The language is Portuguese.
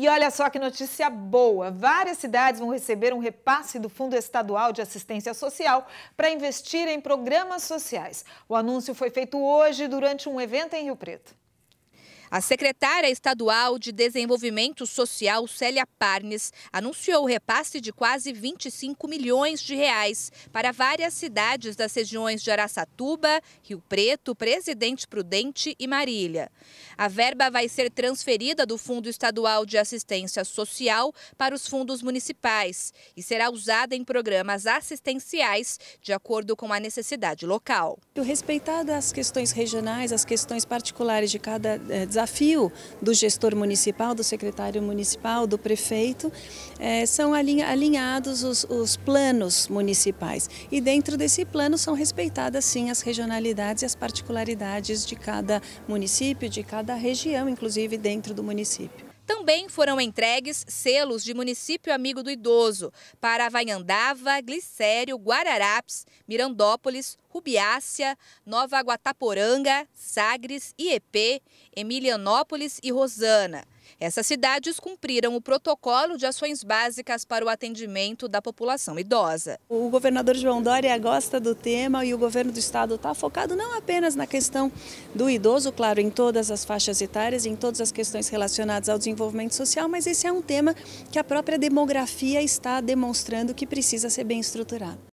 E olha só que notícia boa: várias cidades vão receber um repasse do Fundo Estadual de Assistência Social para investir em programas sociais. O anúncio foi feito hoje durante um evento em Rio Preto. A secretária estadual de Desenvolvimento Social, Célia Parnes, anunciou o repasse de quase 25 milhões de reais para várias cidades das regiões de Araçatuba, Rio Preto, Presidente Prudente e Marília. A verba vai ser transferida do Fundo Estadual de Assistência Social para os fundos municipais e será usada em programas assistenciais de acordo com a necessidade local. Respeitada as questões regionais, as questões particulares de cada desafio, eh, desafio do gestor municipal, do secretário municipal, do prefeito, é, são alinhados os, os planos municipais. E dentro desse plano são respeitadas sim as regionalidades e as particularidades de cada município, de cada região, inclusive dentro do município. Também foram entregues selos de município amigo do idoso para Avanhandava, Glicério, Guararapes, Mirandópolis, Rubiácia, Nova Guataporanga, Sagres, IEP, Emilianópolis e Rosana. Essas cidades cumpriram o protocolo de ações básicas para o atendimento da população idosa. O governador João Dória gosta do tema e o governo do estado está focado não apenas na questão do idoso, claro, em todas as faixas etárias, em todas as questões relacionadas ao desenvolvimento social, mas esse é um tema que a própria demografia está demonstrando que precisa ser bem estruturado.